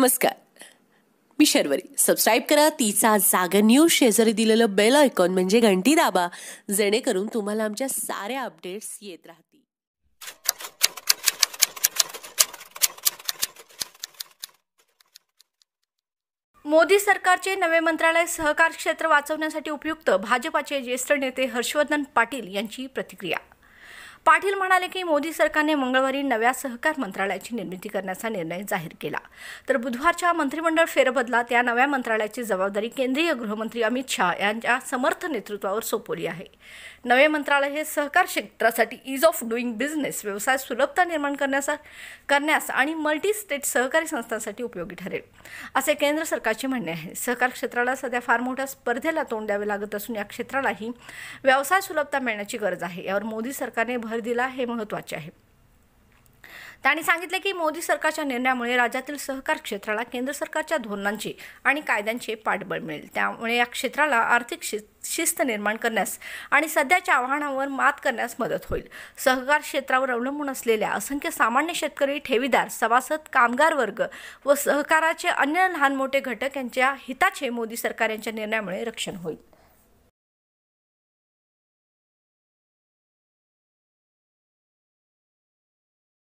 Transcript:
नमस्कार मी शर्वरी सबस्क्राईब करा तिचा जागर न्यूज शेजारी दिलेलं बेल आयकॉन म्हणजे घंटी दाबा जेणेकरून तुम्हाला आमच्या साऱ्या अपडेट्स येत राहतील मोदी सरकारचे नवे मंत्रालय सहकार क्षेत्र वाचवण्यासाठी उपयुक्त भाजपाचे ज्येष्ठ नेते हर्षवर्धन पाटील यांची प्रतिक्रिया पाटील म्हणाले की मोदी सरकारने मंगळवारी नव्या सहकार मंत्रालयाची निर्मिती करण्याचा निर्णय जाहीर केला तर बुधवारच्या मंत्रिमंडळ फेरबदलात या नव्या मंत्रालयाची जबाबदारी केंद्रीय गृहमंत्री अमित शाह यांच्या समर्थ नेतृत्वावर सोपवली आहे नवे मंत्रालय हे सहकार क्षेत्रासाठी इज ऑफ डुईंग बिझनेस व्यवसाय सुलभता निर्माण करण्यास करण्यास आणि मल्टी स्टेट सहकारी संस्थांसाठी उपयोगी ठरेल असे केंद्र सरकारचे म्हणणे आहे सहकार क्षेत्राला सध्या फार मोठ्या स्पर्धेला तोंड द्यावे लागत असून या क्षेत्रालाही व्यवसाय सुलभता मिळण्याची गरज आहे यावर मोदी सरकारने भर दिला हे महत्त्वाचे आहे त्यांनी सांगितले की मोदी सरकारच्या निर्णयामुळे राज्यातील सहकार क्षेत्राला केंद्र सरकारच्या धोरणांची आणि कायद्यांचे पाठबळ मिळेल त्यामुळे या क्षेत्राला आर्थिक शिस्त निर्माण करण्यास आणि सध्याच्या आव्हानावर मात करण्यास मदत होईल सहकार क्षेत्रावर अवलंबून असलेल्या असंख्य सामान्य शेतकरी ठेवीदार सभासद कामगार वर्ग व सहकाराचे अन्य लहान मोठे घटक यांच्या हिताचे मोदी सरकार यांच्या निर्णयामुळे रक्षण होईल